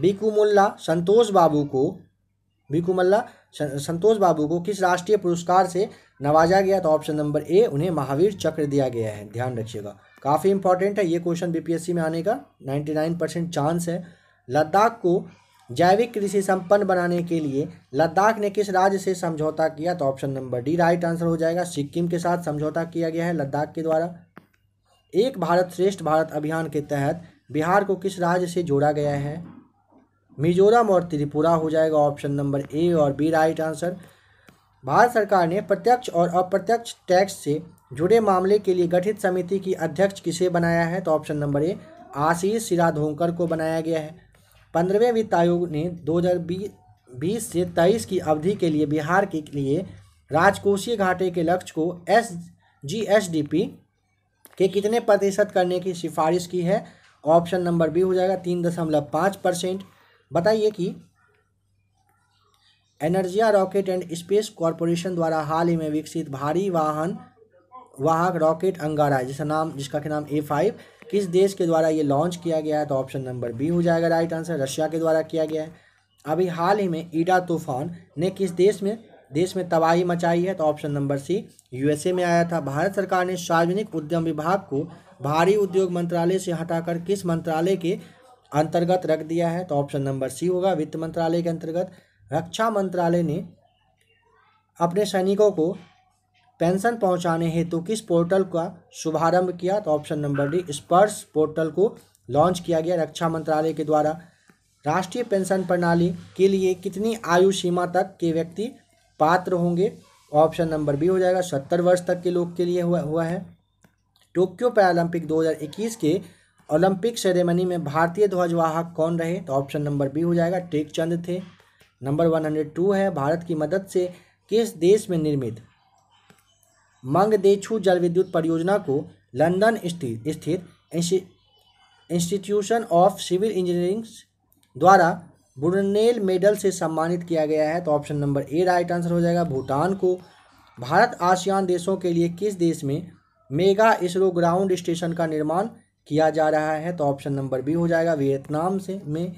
Speaker 1: बीकू मुल्ला संतोष बाबू को बीकू संतोष बाबू को किस राष्ट्रीय पुरस्कार से नवाजा गया तो ऑप्शन नंबर ए उन्हें महावीर चक्र दिया गया है ध्यान रखिएगा काफ़ी इंपॉर्टेंट है ये क्वेश्चन बीपीएससी में आने का 99 परसेंट चांस है लद्दाख को जैविक कृषि संपन्न बनाने के लिए लद्दाख ने किस राज्य से समझौता किया तो option number D right answer हो जाएगा सिक्किम के साथ समझौता किया गया है लद्दाख के द्वारा एक भारत श्रेष्ठ भारत अभियान के तहत बिहार को किस राज्य से जोड़ा गया है मिजोरम और त्रिपुरा हो जाएगा ऑप्शन नंबर ए और बी राइट आंसर भारत सरकार ने प्रत्यक्ष और अप्रत्यक्ष टैक्स से जुड़े मामले के लिए गठित समिति की अध्यक्ष किसे बनाया है तो ऑप्शन नंबर ए आशीष सिराधोंकर को बनाया गया है पंद्रहवें वित्त आयोग ने 2020 से तेईस की अवधि के लिए बिहार के लिए राजकोषीय घाटे के लक्ष्य को S G S D P के कितने प्रतिशत करने की सिफारिश की है ऑप्शन नंबर बी हो जाएगा तीन दशमलव पाँच परसेंट बताइए कि Energia rocket and space corporation द्वारा हाल ही में विकसित भारी वाहन वाहक रॉकेट अंगारा जिसका नाम जिसका नाम ए फाइव किस देश के द्वारा ये लॉन्च किया गया है तो ऑप्शन नंबर बी हो जाएगा राइट आंसर रशिया के द्वारा किया गया है अभी हाल ही में ईडा तूफान ने किस देश में देश में तबाही मचाई है तो ऑप्शन नंबर सी यूएसए में आया था भारत सरकार ने सार्वजनिक उद्यम विभाग को भारी उद्योग मंत्रालय से हटाकर किस मंत्रालय के अंतर्गत रख दिया है तो ऑप्शन नंबर सी होगा वित्त मंत्रालय के अंतर्गत रक्षा मंत्रालय ने अपने सैनिकों को पेंशन पहुंचाने हेतु किस पोर्टल का शुभारंभ किया तो option number D Sparsh portal को लॉन्च किया गया रक्षा मंत्रालय के द्वारा राष्ट्रीय पेंशन प्रणाली के लिए कितनी आयु सीमा तक के व्यक्ति पात्र होंगे ऑप्शन नंबर बी हो जाएगा सत्तर वर्ष तक के लोग के लिए हुआ हुआ है टोक्यो पैरालंपिक 2021 के ओलंपिक सेरेमनी में भारतीय ध्वजवाहक कौन रहे तो ऑप्शन नंबर बी हो जाएगा टेक चंद थे नंबर वन हंड्रेड टू है भारत की मदद से किस देश में निर्मित मंगदेछू जल विद्युत परियोजना को लंदन स्थित स्थित इंस्टीट्यूशन ऑफ सिविल इंजीनियरिंग द्वारा बुरनेल मेडल से सम्मानित किया गया है तो option number A right answer हो जाएगा भूटान को भारत आसियान देशों के लिए किस देश में मेगा इसरो ग्राउंड स्टेशन का निर्माण किया जा रहा है तो ऑप्शन नंबर बी हो जाएगा वियतनाम से में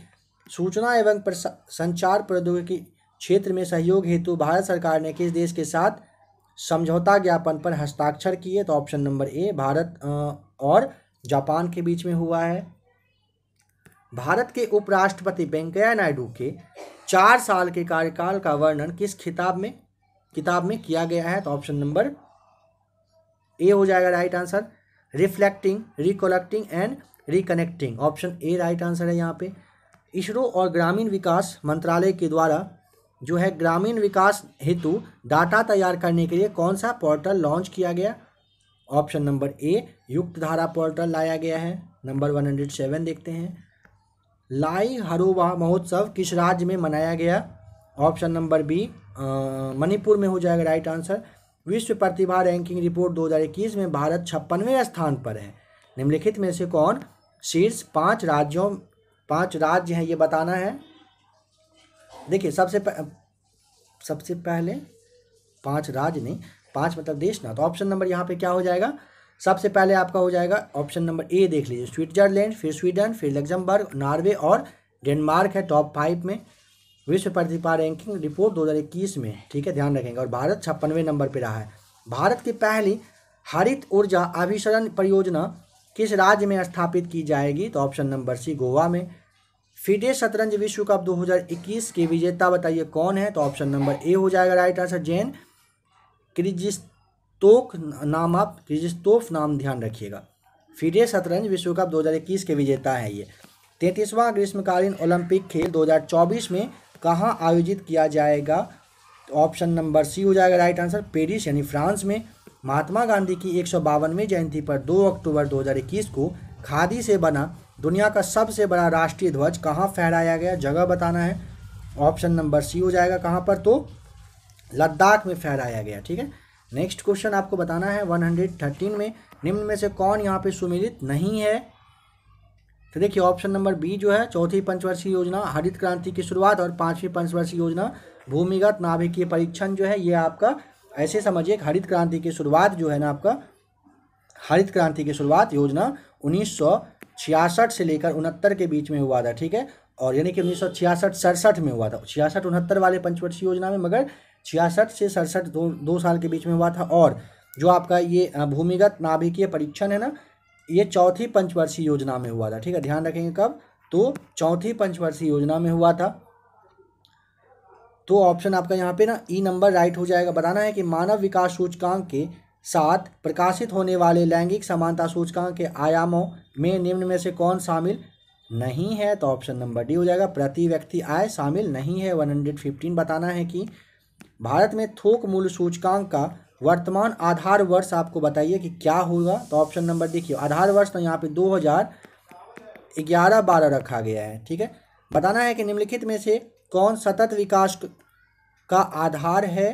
Speaker 1: सूचना एवं संचार प्रौद्योगिकी क्षेत्र में सहयोग हेतु भारत सरकार ने किस देश के साथ समझौता ज्ञापन पर हस्ताक्षर किए तो ऑप्शन नंबर ए भारत और जापान के बीच में हुआ है भारत के उपराष्ट्रपति वेंकैया नायडू के चार साल के कार्यकाल का वर्णन किस खिताब में किताब में किया गया है तो ऑप्शन नंबर ए हो जाएगा right answer reflecting recollecting and reconnecting option A right answer है यहाँ पे इसरो और ग्रामीण विकास मंत्रालय के द्वारा जो है ग्रामीण विकास हेतु डाटा तैयार करने के लिए कौन सा पोर्टल लॉन्च किया गया ऑप्शन नंबर ए युक्त धारा पोर्टल लाया गया है नंबर वन हंड्रेड सेवन देखते हैं लाई हरोवा महोत्सव किस राज्य में मनाया गया ऑप्शन नंबर बी मणिपुर में हो जाएगा राइट आंसर विश्व प्रतिभा रैंकिंग रिपोर्ट 2021 में भारत छप्पनवें स्थान पर है निम्नलिखित में से कौन शीर्ष पाँच राज्यों पाँच राज्य हैं ये बताना है देखिए सबसे सबसे पहले पांच राज्य नहीं पांच मतलब देश ना तो ऑप्शन नंबर यहाँ पे क्या हो जाएगा सबसे पहले आपका हो जाएगा ऑप्शन नंबर ए देख लीजिए स्विट्जरलैंड फिर स्वीडन फिर लग्जमबर्ग नॉर्वे और डेनमार्क है टॉप फाइव में विश्व प्रतिभा रैंकिंग रिपोर्ट 2021 में ठीक है ध्यान रखेंगे और भारत छप्पनवे नंबर पर रहा है भारत की पहली हरित ऊर्जा अभिसरण परियोजना किस राज्य में स्थापित की जाएगी तो ऑप्शन नंबर सी गोवा में फीडे शतरंज विश्व कप 2021 के विजेता बताइए कौन है तो ऑप्शन नंबर ए हो जाएगा राइट आंसर जैन क्रिजिस्तोक नाम आप क्रिजिस्तोफ नाम ध्यान रखिएगा फीडे शतरंज विश्व कप 2021 के विजेता है ये तैंतीसवां ग्रीष्मकालीन ओलंपिक खेल 2024 में कहाँ आयोजित किया जाएगा ऑप्शन नंबर सी हो जाएगा राइट आंसर पेरिस यानी फ्रांस में महात्मा गांधी की एक जयंती पर दो अक्टूबर दो को खादी से बना दुनिया का सबसे बड़ा राष्ट्रीय ध्वज कहाँ फहराया गया जगह बताना है ऑप्शन नंबर सी हो जाएगा कहाँ पर तो लद्दाख में फहराया गया ठीक है नेक्स्ट क्वेश्चन आपको बताना है 113 में निम्न में से कौन यहाँ पे सुमिलित नहीं है तो देखिए ऑप्शन नंबर बी जो है चौथी पंचवर्षीय योजना हरित क्रांति की शुरुआत और पाँचवीं पंचवर्षीय योजना भूमिगत नाभिकीय परीक्षण जो है ये आपका ऐसे समझिए हरित क्रांति की शुरुआत जो है ना आपका हरित क्रांति की शुरुआत योजना उन्नीस छियासठ से लेकर उनहत्तर के बीच में हुआ था ठीक है और यानी कि उन्नीस सौ छियासठ सड़सठ में हुआ था छियासठ उनहत्तर वाले पंचवर्षीय योजना में मगर छियासठ से सड़सठ दो दो साल के बीच में हुआ था और जो आपका ये भूमिगत नाभिकीय परीक्षण है ना ये चौथी पंचवर्षीय योजना में हुआ था ठीक है ध्यान रखेंगे कब तो चौथी पंचवर्षीय योजना में हुआ था तो ऑप्शन आपका यहाँ पे ना ई नंबर राइट हो जाएगा बताना है कि मानव विकास सूचकांक के सात प्रकाशित होने वाले लैंगिक समानता सूचकांक के आयामों में निम्न में से कौन शामिल नहीं है तो ऑप्शन नंबर डी हो जाएगा प्रति व्यक्ति आय शामिल नहीं है वन हंड्रेड फिफ्टीन बताना है कि भारत में थोक मूल्य सूचकांक का वर्तमान आधार वर्ष आपको बताइए कि क्या होगा तो ऑप्शन नंबर देखिए आधार वर्ष तो यहाँ पे दो हज़ार ग्यारह बारह रखा गया है ठीक है बताना है कि निम्नलिखित में से कौन सतत विकास का आधार है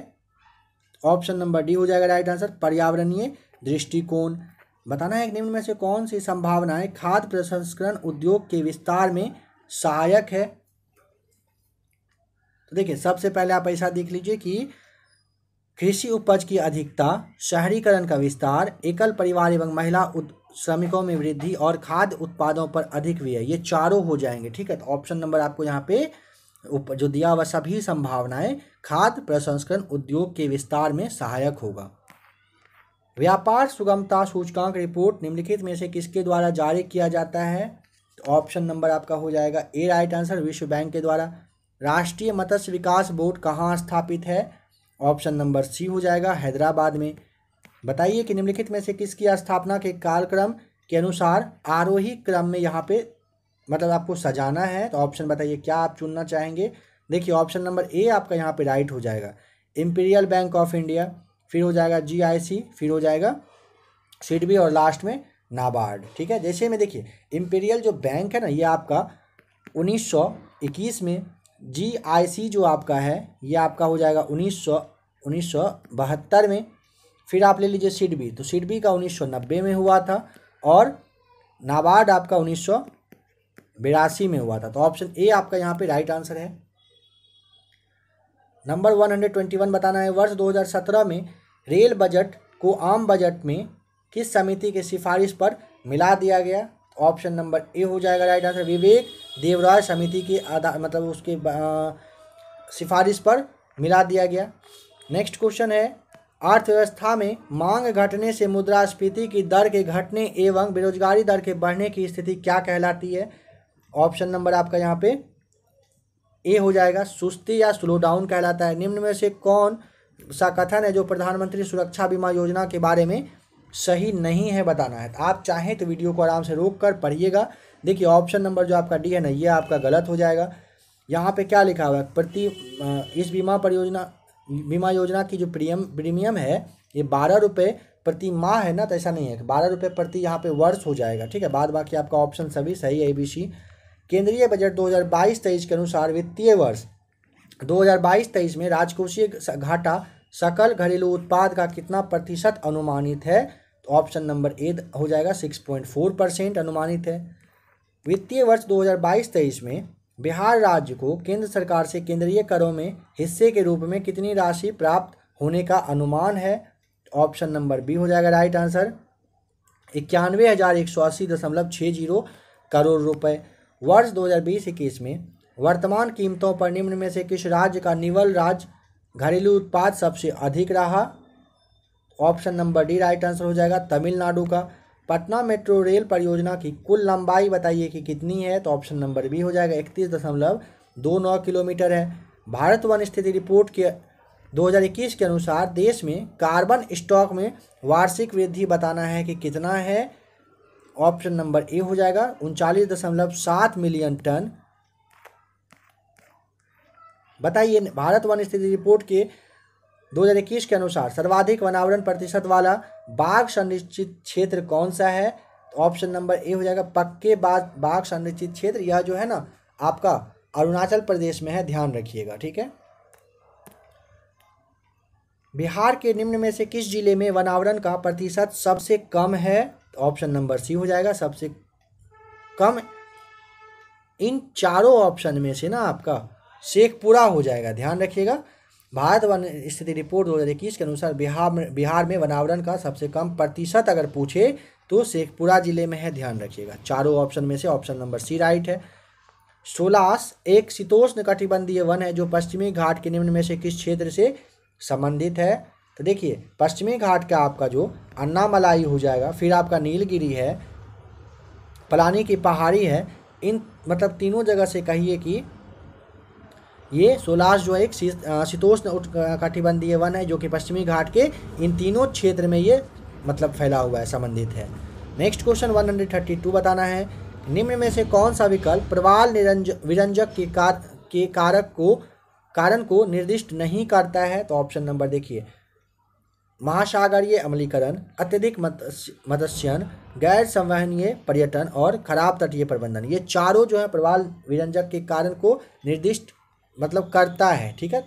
Speaker 1: ऑप्शन नंबर डी हो जाएगा राइट आंसर पर्यावरणीय दृष्टिकोण बताना है निम्न में से कौन सी संभावनाएं खाद्य प्रसंस्करण उद्योग के विस्तार में सहायक है तो देखिए सबसे पहले आप ऐसा देख लीजिए कि कृषि उपज की अधिकता शहरीकरण का विस्तार एकल परिवार एवं महिला श्रमिकों में वृद्धि और खाद्य उत्पादों पर अधिक व्यय ये चारों हो जाएंगे ठीक है तो ऑप्शन नंबर आपको यहाँ पे जो दिया हुआ सभी संभावनाएं खाद्य प्रसंस्करण उद्योग के विस्तार में सहायक होगा व्यापार सुगमता सूचकांक रिपोर्ट निम्नलिखित में से किसके द्वारा जारी किया जाता है तो ऑप्शन नंबर आपका हो जाएगा ए राइट आंसर विश्व बैंक के द्वारा राष्ट्रीय मत्स्य विकास बोर्ड कहाँ स्थापित है ऑप्शन नंबर सी हो जाएगा हैदराबाद में बताइए कि निम्नलिखित में से किसकी स्थापना के कालक्रम के अनुसार आरोही क्रम में यहाँ पे मतलब आपको सजाना है तो ऑप्शन बताइए क्या आप चुनना चाहेंगे देखिए ऑप्शन नंबर ए आपका यहाँ पे राइट हो जाएगा इम्पीरियल बैंक ऑफ इंडिया फिर हो जाएगा जीआईसी फिर हो जाएगा सिडबी और लास्ट में नाबार्ड ठीक है जैसे में देखिए इम्पीरियल जो बैंक है ना ये आपका 1921 में जीआईसी जो आपका है ये आपका हो जाएगा उन्नीस 1972 में फिर आप ले लीजिए सिडबी तो सिडबी का उन्नीस में हुआ था और नाबार्ड आपका उन्नीस में हुआ था तो ऑप्शन ए आपका यहाँ पे राइट आंसर है नंबर 121 बताना है वर्ष 2017 में रेल बजट को आम बजट में किस समिति के सिफारिश पर मिला दिया गया ऑप्शन नंबर ए हो जाएगा राइट आंसर विवेक देवराय समिति के आधार मतलब उसके सिफारिश पर मिला दिया गया नेक्स्ट क्वेश्चन है अर्थव्यवस्था में मांग घटने से मुद्रास्फीति की दर के घटने एवं बेरोजगारी दर के बढ़ने की स्थिति क्या कहलाती है ऑप्शन नंबर आपका यहाँ पे ए हो जाएगा सुस्ती या स्लो डाउन कहलाता है निम्न में से कौन सा कथन है जो प्रधानमंत्री सुरक्षा बीमा योजना के बारे में सही नहीं है बताना है आप चाहें तो वीडियो को आराम से रोक कर पढ़िएगा देखिए ऑप्शन नंबर जो आपका डी है ना ये आपका गलत हो जाएगा यहाँ पे क्या लिखा हुआ है प्रति इस बीमा परियोजना बीमा योजना की जो प्रीमियम प्रीमियम है ये बारह रुपये प्रति माह है ना तो ऐसा नहीं है बारह रुपये प्रति यहाँ पे वर्ष हो जाएगा ठीक है बाद बाकी आपका ऑप्शन सभी सही है ए बी सी केंद्रीय बजट 2022-23 के अनुसार वित्तीय वर्ष 2022-23 में राजकोषीय घाटा सकल घरेलू उत्पाद का कितना प्रतिशत अनुमानित है तो ऑप्शन नंबर ए हो जाएगा 6.4 परसेंट अनुमानित है वित्तीय वर्ष 2022-23 में बिहार राज्य को केंद्र सरकार से केंद्रीय करों में हिस्से के रूप में कितनी राशि प्राप्त होने का अनुमान है तो ऑप्शन नंबर बी हो जाएगा राइट आंसर इक्यानवे हज़ार एक सौ अस्सी दशमलव छः जीरो करोड़ रुपए वर्ष 2020-21 में वर्तमान कीमतों पर निम्न में से किस राज्य का निवल राज्य घरेलू उत्पाद सबसे अधिक रहा option number D right answer हो जाएगा तमिलनाडु का पटना मेट्रो रेल परियोजना की कुल लंबाई बताइए कि कितनी है तो ऑप्शन नंबर बी हो जाएगा इकतीस दशमलव दो नौ किलोमीटर है भारत वन स्थिति रिपोर्ट के 2021 के अनुसार देश में कार्बन स्टॉक में वार्षिक वृद्धि बताना है कि कितना है ऑप्शन नंबर ए हो जाएगा उनचालीस दशमलव सात मिलियन टन बताइए भारत वन स्थिति रिपोर्ट के 2021 के अनुसार सर्वाधिक वनावरण प्रतिशत वाला बाघ संरक्षित क्षेत्र कौन सा है ऑप्शन नंबर ए हो जाएगा पक्के बाघ संरक्षित क्षेत्र यह जो है ना आपका अरुणाचल प्रदेश में है ध्यान रखिएगा ठीक है बिहार के निम्न में से किस जिले में वनावरण का प्रतिशत सबसे कम है ऑप्शन नंबर सी हो जाएगा सबसे कम इन चारों ऑप्शन में से ना आपका शेखपुरा हो जाएगा ध्यान रखिएगा भारत वन स्थिति रिपोर्ट दो के अनुसार बिहार में बिहार में वनावरण का सबसे कम प्रतिशत अगर पूछे तो शेखपुरा जिले में है ध्यान रखिएगा चारों ऑप्शन में से ऑप्शन नंबर सी राइट है सोलास एक शीतोष्ण कटिबंधीय वन है जो पश्चिमी घाट के निम्न में से किस क्षेत्र से संबंधित है तो देखिए पश्चिमी घाट का आपका जो अन्नामलाई हो जाएगा फिर आपका नीलगिरी है पलानी की पहाड़ी है इन मतलब तीनों जगह से कहिए कि ये सोलास जो है एक शीतोष्ण कटिबंधीय वन है जो कि पश्चिमी घाट के इन तीनों क्षेत्र में ये मतलब फैला हुआ है संबंधित है नेक्स्ट क्वेश्चन वन बताना है निम्न में से कौन सा विकल्प प्रवाल निरंज विरंजक के कार के कारक को कारण को निर्दिष्ट नहीं करता है तो ऑप्शन नंबर देखिए महासागरीय अमलीकरण अत्यधिक मत्स्यन गैर संवहनीय पर्यटन और खराब तटीय प्रबंधन ये चारों जो है प्रवाल विरंजक के कारण को निर्दिष्ट मतलब करता है ठीक है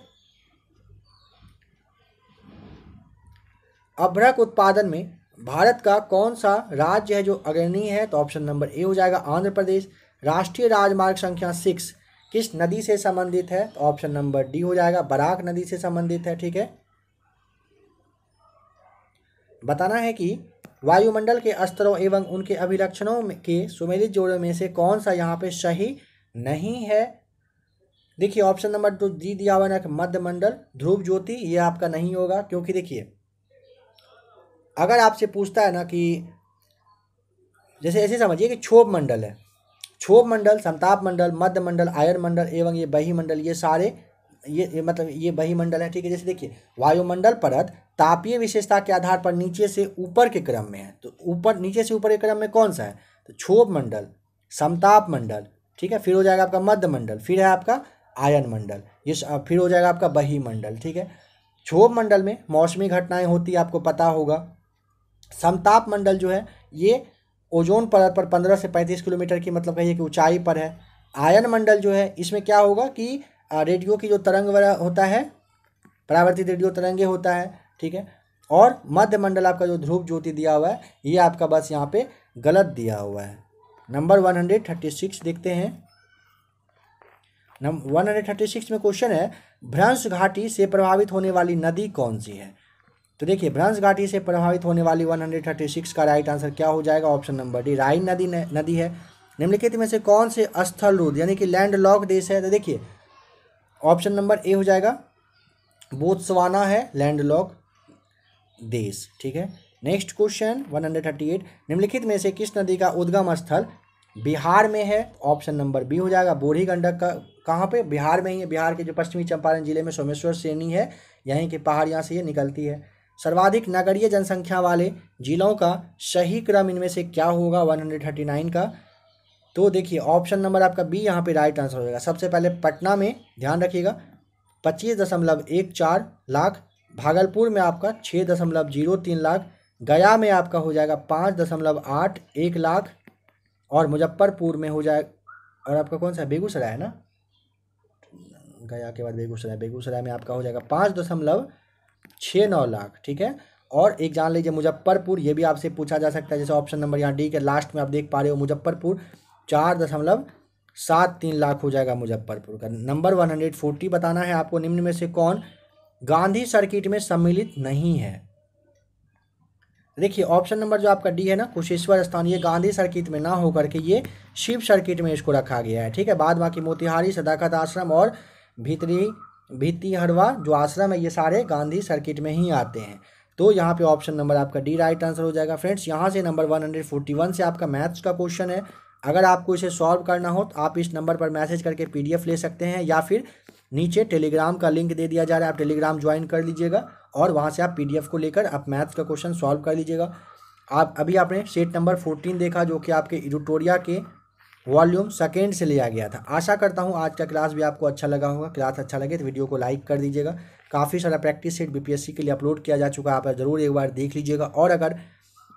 Speaker 1: अभ्रक उत्पादन में भारत का कौन सा राज्य है जो अग्रणी है तो ऑप्शन नंबर ए हो जाएगा आंध्र प्रदेश राष्ट्रीय राजमार्ग संख्या सिक्स किस नदी से संबंधित है तो ऑप्शन नंबर डी हो जाएगा बराक नदी से संबंधित है ठीक है बताना है कि वायुमंडल के स्तरों एवं उनके अभिलक्षणों के सुमेलित जोड़े में से कौन सा यहाँ पे सही नहीं है देखिए ऑप्शन नंबर टू दी दिया हुआ है मध्य मंडल ध्रुव ज्योति ये आपका नहीं होगा क्योंकि देखिए अगर आपसे पूछता है ना कि जैसे ऐसे समझिए कि क्षोभ मंडल है क्षोभ मंडल संताप मंडल मध्य मंडल आयर मंडल एवं ये बही मंडल ये सारे ये, ये मतलब ये बही मंडल है ठीक है जैसे देखिए वायुमंडल परत तापीय विशेषता के आधार पर नीचे से ऊपर के क्रम में है तो ऊपर नीचे से ऊपर के क्रम में कौन सा है तो क्षोभ मंडल समताप मंडल ठीक है फिर हो जाएगा आपका मध्य मंडल फिर है आपका आयन मंडल ये फिर हो जाएगा आपका बही मंडल ठीक है क्षोभ मंडल में मौसमी घटनाएं होती है आपको पता होगा समताप मंडल जो है ये ओजोन परत पर पंद्रह से पैंतीस किलोमीटर की मतलब कहिए कि ऊंचाई पर है आयन मंडल जो है इसमें क्या होगा कि रेडियो की जो तरंग होता है परावर्तित रेडियो तरंगे होता है ठीक है और मध्य मंडल आपका जो ध्रुव ज्योति दिया हुआ है ये आपका बस यहाँ पे गलत दिया हुआ है number one hundred thirty six देखते हैं number one hundred thirty six में क्वेश्चन है भ्रंश घाटी से प्रभावित होने वाली नदी कौन सी है तो देखिए भ्रंश घाटी से प्रभावित होने वाली वन हंड्रेड थर्टी सिक्स का राइट आंसर क्या हो जाएगा ऑप्शन नंबर डी राइन नदी न, नदी है निम्नलिखित में से कौन से स्थल रूद यानी कि लैंड लॉक देश है तो देखिए ऑप्शन नंबर ए हो जाएगा बोत्सवाना है लैंड लॉक देश ठीक है next question one hundred thirty eight निम्नलिखित में से किस नदी का उद्गम स्थल बिहार में है ऑप्शन नंबर बी हो जाएगा बूढ़ी गंडक का कहाँ पे बिहार में ही है बिहार के जो पश्चिमी चंपारण जिले में सोमेश्वर श्रेणी है यहीं के पहाड़ यहाँ से ये निकलती है सर्वाधिक नगरीय जनसंख्या वाले जिलों का सही क्रम इनमें से क्या होगा नाइन का तो देखिए ऑप्शन नंबर आपका बी यहाँ पे राइट आंसर होगा सबसे पहले पटना में ध्यान रखिएगा पच्चीस दशमलव एक चार लाख भागलपुर में आपका छः दशमलव जीरो तीन लाख गया में आपका हो जाएगा पाँच दशमलव आठ एक लाख और मुजफ्फरपुर में हो जाए और आपका कौन सा बेगूसराय है ना गया के बाद बेगूसराय बेगूसराय में आपका हो जाएगा पाँच दशमलव छः नौ लाख ठीक है और एक जान लीजिए मुजफ्फरपुर ये भी आपसे पूछा जा सकता है जैसे ऑप्शन नंबर यहाँ डी के लास्ट में आप देख पा रहे हो मुजफ्फरपुर चार दशमलव सात तीन लाख हो जाएगा मुजफ्फरपुर का नंबर वन हंड्रेड फोर्टी बताना है आपको निम्न में से कौन गांधी सर्किट में सम्मिलित नहीं है देखिए ऑप्शन नंबर जो आपका डी है ना कुशेश्वर स्थान ये गांधी सर्किट में ना होकर के ये शिव सर्किट में इसको रखा गया है ठीक है बाद बाकी मोतिहारी सदाकत आश्रम और भितरी भित्ती हरवा जो आश्रम है ये सारे गांधी सर्किट में ही आते हैं तो यहाँ पे ऑप्शन नंबर आपका डी राइट आंसर हो जाएगा फ्रेंड्स यहाँ से नंबर वन से आपका मैथ्स का क्वेश्चन है अगर आपको इसे सॉल्व करना हो तो आप इस नंबर पर मैसेज करके पीडीएफ ले सकते हैं या फिर नीचे टेलीग्राम का लिंक दे दिया जा रहा है आप टेलीग्राम ज्वाइन कर लीजिएगा और वहाँ से आप पी को लेकर आप मैथ्स का क्वेश्चन सॉल्व कर लीजिएगा आप अभी आपने सेट नंबर फोर्टीन देखा जो कि आपके एडिटोरिया के वॉल्यूम सेकेंड से लिया गया था आशा करता हूँ आज का क्लास भी आपको अच्छा लगा होगा क्लास अच्छा लगे तो वीडियो को लाइक कर दीजिएगा काफ़ी सारा प्रैक्टिस सेट बीपीएससी के लिए अपलोड किया जा चुका है आप ज़रूर एक बार देख लीजिएगा और अगर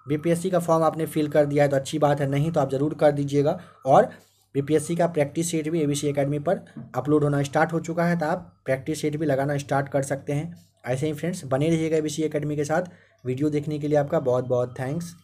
Speaker 1: बीपीएससी का फॉर्म आपने फिल कर दिया है तो अच्छी बात है नहीं तो आप ज़रूर कर दीजिएगा और बीपीएससी का प्रैक्टिस शीट भी एबीसी एकेडमी पर अपलोड होना स्टार्ट हो चुका है तो आप प्रैक्टिस शीट भी लगाना स्टार्ट कर सकते हैं ऐसे ही फ्रेंड्स बने रहिएगा एबीसी एकेडमी के साथ वीडियो देखने के लिए आपका बहुत बहुत थैंक्स